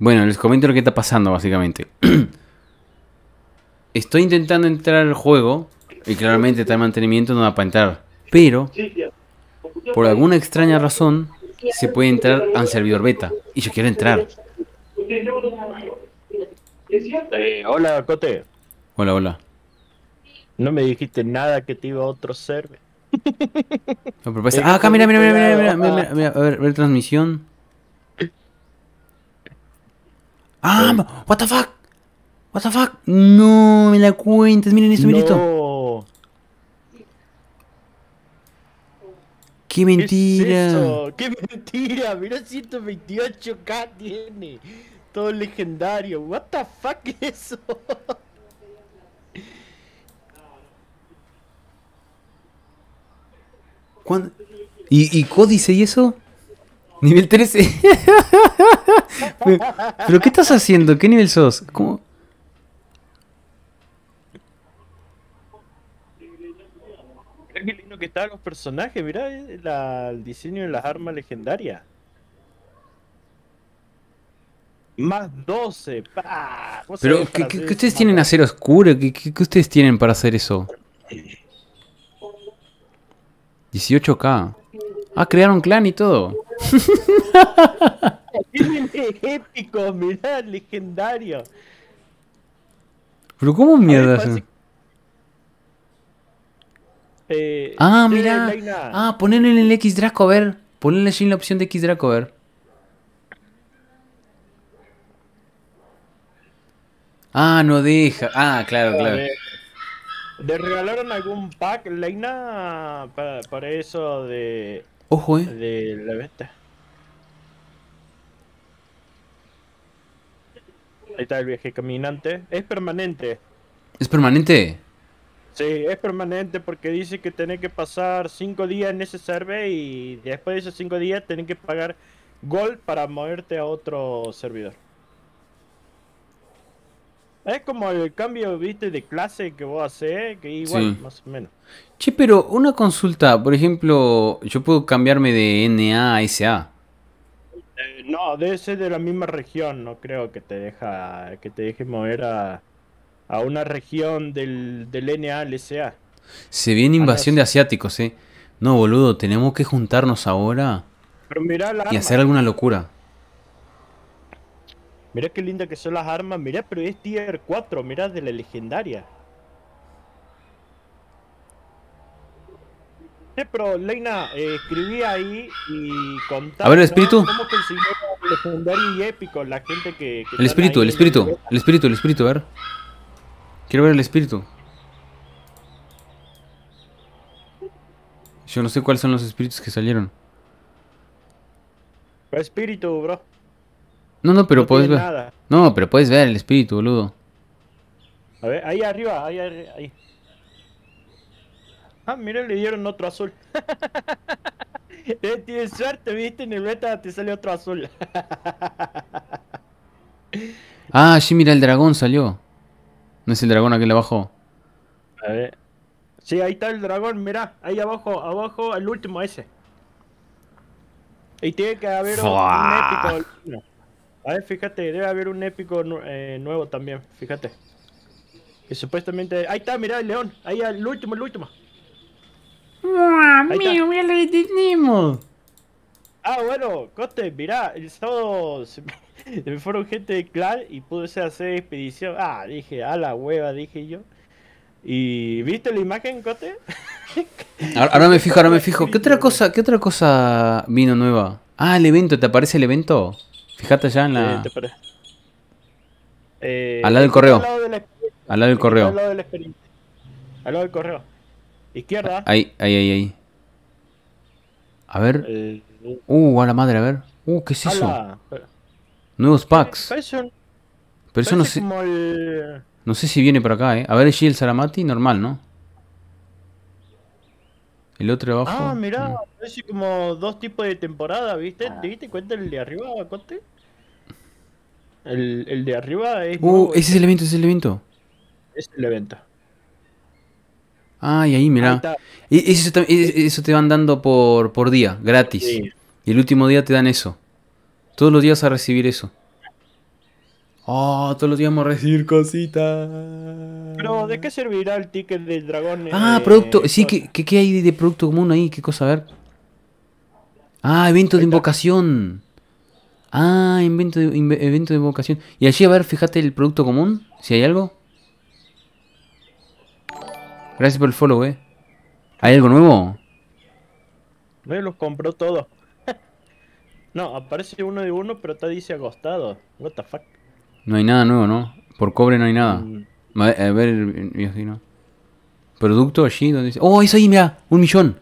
Bueno, les comento lo que está pasando básicamente. Estoy intentando entrar al juego y claramente está en mantenimiento no da para entrar. Pero, por alguna extraña razón, se puede entrar al servidor beta. Y yo quiero entrar. Eh, hola, Cote. Hola, hola. No me dijiste nada que te iba a otro server. Pues, ah, acá, mira, mira, mira, mira, mira, mira, mira, mira, a ver, mira, transmisión. Ah, what the fuck. What the fuck. No, me la cuentas! Miren esto, miren esto. ¡Qué mentira! ¡Qué mentira! Mira 128k tiene. Todo legendario. What the fuck es eso? ¿Cuándo? ¿Y, ¿Y códice y eso? Nivel 13. Pero, qué estás haciendo? ¿Qué nivel sos? ¿Cómo? Mirá qué lindo que están los personajes, mirá eh, el diseño de las armas legendarias. Más 12, Pero, ¿qué, qué, ustedes tienen acero oscuro? ¿Qué, ustedes tienen para hacer eso? 18k. Ah, crearon clan y todo. épico, mirá, legendario. Pero ¿cómo mierda es eh, ah, mirá. Ah, ponerle en el X Draco, a ver. Ponerle sin la opción de X Draco, a ver. Ah, no deja. Ah, claro, claro. Eh, ¿Le regalaron algún pack, Leina, para, para eso de... Ojo, eh. De la venta. Ahí está el viaje caminante. Es permanente. ¿Es permanente? Sí, es permanente porque dice que tenés que pasar 5 días en ese server y después de esos 5 días tenés que pagar gold para moverte a otro servidor. Es como el cambio, viste, de clase que vos haces, que igual, más o menos. Che, pero una consulta, por ejemplo, yo puedo cambiarme de NA a SA. Eh, no, debe ser de la misma región, no creo que te deja que te deje mover a, una región del, del NA Se viene invasión de asiáticos, eh. No, boludo, tenemos que juntarnos ahora y hacer alguna locura. Mirá qué linda que son las armas, mirá, pero es tier 4, mirá de la legendaria. pero Leina, eh, escribí ahí y contaba. A ver, el espíritu. ¿Cómo consiguió legendario y épico la gente que. el espíritu, el espíritu, el, espíritu, el espíritu, a ver. Quiero ver el espíritu. Yo no sé cuáles son los espíritus que salieron. espíritu, bro. No, no, pero puedes ver. No, pero puedes ver el espíritu, boludo. A ver, ahí arriba, ahí, ahí. Ah, mira, le dieron otro azul. Eh, tienes suerte, viste, en el te sale otro azul. ah, sí, mira, el dragón salió. No es el dragón aquel abajo. A ver. Sí, ahí está el dragón, mira ahí abajo, abajo, el último ese. Y tiene que haber un épico. A ver, fíjate, debe haber un épico eh, nuevo también, fíjate. Que supuestamente... Ahí está, mira el león, ahí el último, el último mío mira lo que tenemos. Ah, bueno, Cote, mirá, el sábado se me, fueron gente de clan y pude hacer expedición. Ah, dije, a la hueva, dije yo. ¿Y viste la imagen, Cote? ahora, me fijo, ahora me fijo. ¿Qué otra cosa, qué otra cosa vino nueva? Ah, el evento, ¿te aparece el evento? Fíjate ya en la. al lado del correo. Al lado, del correo. Al lado, al lado del correo. Izquierda. ahí, ahí, ahí. A ver. Eh, uh, a la madre, a ver. Uh, ¿qué es eso? Nuevos packs. Pero eso, no sé. No sé si viene por acá, eh. A ver, el Saramati, normal, ¿no? El otro abajo. Ah, mirá, parece mm. como dos tipos de temporada, ¿viste? ¿Te viste? Ah. cuenta el de arriba, Conte? El, de arriba es. Uh, ese es el evento, ese es el evento. Es el evento. Ay, ahí, mira. eso, te van dando por, día, gratis. Y el último día te dan eso. Todos los días a recibir eso. Ah, todos los días vamos a recibir cositas. Pero, ¿de qué servirá el ticket del dragón? Eh? Ah, producto. Sí, ¿qué, ¿qué, hay de producto común ahí? ¿Qué cosa? A ver. Ah, evento de invocación. Ah, evento de, evento de invocación. Y allí, a ver, fíjate el producto común, si hay algo. Gracias por el follow, eh. ¿Hay algo nuevo? Me los compró todos. no, aparece uno de uno, pero te dice agostado. What the fuck. No hay nada nuevo, ¿no? Por cobre no hay nada. Mm. A ver, Producto allí donde dice. ¡Oh, eso ahí, mira! ¡Un millón!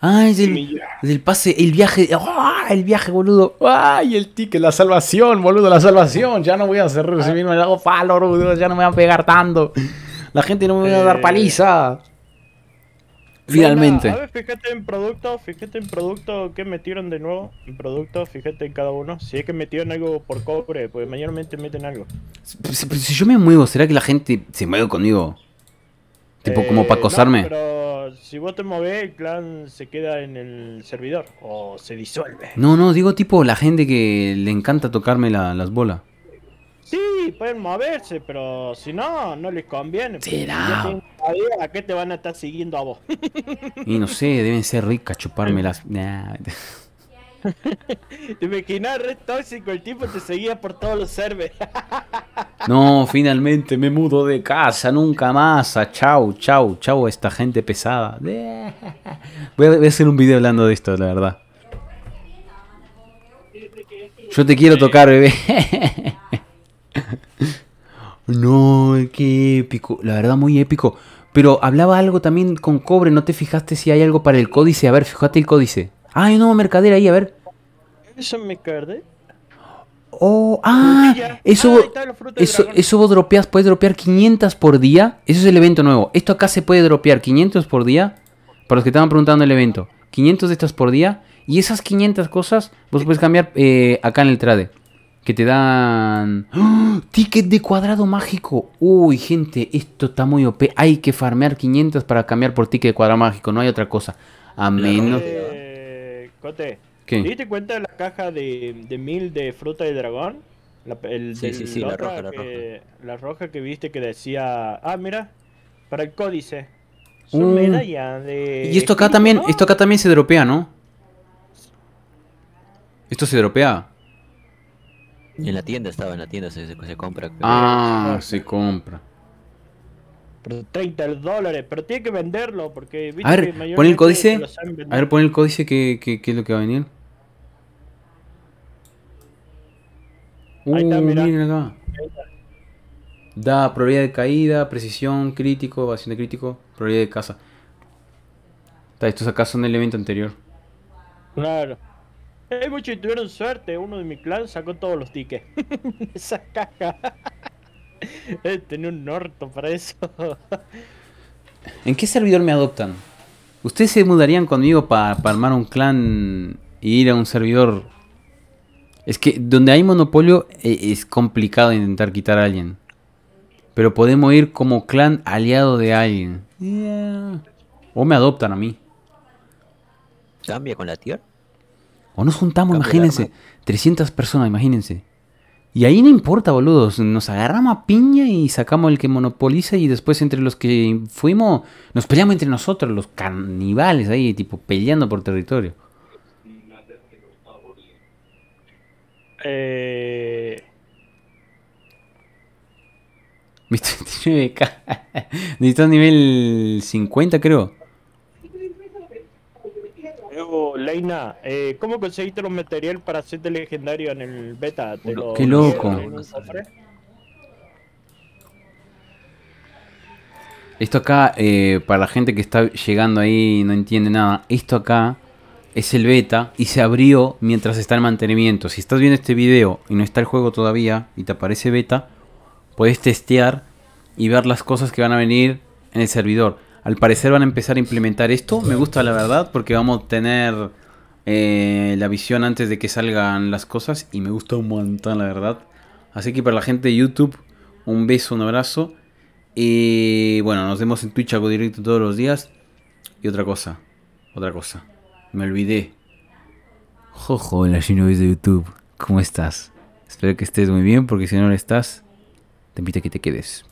Ah, es el, pase, el viaje. ¡ah! el viaje, boludo. ¡Ay! el ticket, la salvación, boludo, la salvación. Ya no voy a hacer el hago boludo. Ya no me van a pegar tanto. La gente no me va a dar eh, paliza. Finalmente. fíjate en producto, fíjate en producto que metieron de nuevo. En producto, fíjate en cada uno. Si es que metieron algo por cobre, pues mayormente meten algo. Pues, pues, si, yo me muevo, ¿será que la gente se mueve conmigo? Tipo, como para eh, acosarme. pero si vos te mueves el clan se queda en el servidor o se disuelve. No, no, digo tipo la gente que le encanta tocarme las bolas pueden moverse, pero si no, no les conviene. ¿Será? ¿A qué te van a estar siguiendo a vos? Y no sé, deben ser ricas chuparme las. Te imaginas, re tóxico, el tipo te seguía por todos los servers. No, finalmente me mudo de casa, nunca más. Ah, chau, chau, chau, esta gente pesada. voy a hacer un video hablando de esto, la verdad. Yo te quiero tocar, bebé. No, qué épico. La verdad, muy épico. Pero hablaba algo también con cobre. ¿No te fijaste si hay algo para el códice? A ver, fíjate el códice. Ah, hay un nuevo mercader ahí, a ver. ¿Eso me cardé? Oh, ah, eso, eso, vos ah, dropeas, puedes dropear 500 por día. Eso es el evento nuevo. Esto acá se puede dropear 500 por día. Para los que estaban preguntando el evento, 500 de estas por día. Y esas 500 cosas vos puedes cambiar eh, acá en el trade que te dan... ¡Ah! Ticket de cuadrado mágico. Uy, gente, esto está muy OP. Hay que farmear 500 para cambiar por ticket de cuadrado mágico. No hay otra cosa. A menos... Eh, Cote, ¿te diste cuenta de la caja de, mil de fruta de dragón? La, sí, sí, sí, la, roja, la roja. La roja que viste que decía... Ah, mira, para el códice. Uh. medalla de... Y esto acá, también, esto acá ¡Ah! también se dropea, ¿no? Esto se dropea. En la tienda estaba, en la tienda se, compra. Ah, ah, se compra. Pero 30 dólares, pero tiene que venderlo porque... a ver, pon el códice. A ver, pon el códice que, que, es lo que va a venir. Uh, Ahí miren Da probabilidad de caída, precisión, crítico, evasión de crítico, probabilidad de caza. Estos acá son el evento anterior. Claro. Hay muchos tuvieron suerte. Uno de mi clan sacó todos los tickets. Esa caja. Tenía un norte para eso. ¿En qué servidor me adoptan? ¿Ustedes se mudarían conmigo para armar un clan y ir a un servidor? Es que donde hay monopolio eh, es complicado intentar quitar a alguien. Pero podemos ir como clan aliado de alguien. O me adoptan a mí. ¿Cambia con la tierra? O nos juntamos, imagínense. 300 personas, imagínense. Y ahí no importa, boludos. Nos agarramos a piña y sacamos el que monopoliza. Y después, entre los que fuimos, nos peleamos entre nosotros, los caníbales ahí, tipo peleando por territorio. Eh. nivel 50, creo. Leina, eh, ¿cómo conseguiste los materiales para hacerte legendario en el beta? ¡Qué loco! Esto acá, eh, para la gente que está llegando ahí y no entiende nada, esto acá es el beta y se abrió mientras está en mantenimiento. Si estás viendo este video y no está el juego todavía y te aparece beta, puedes testear y ver las cosas que van a venir en el servidor. Al parecer van a empezar a implementar esto. Me gusta la verdad porque vamos a tener eh, la visión antes de que salgan las cosas. Y me gusta un montón, la verdad. Así que para la gente de YouTube, un beso, un abrazo. Y bueno, nos vemos en Twitch algo directo todos los días. Y otra cosa, otra cosa. Me olvidé. Jojo, la Shinobi de YouTube. ¿Cómo estás? Espero que estés muy bien porque si no lo estás, te invito a que te quedes.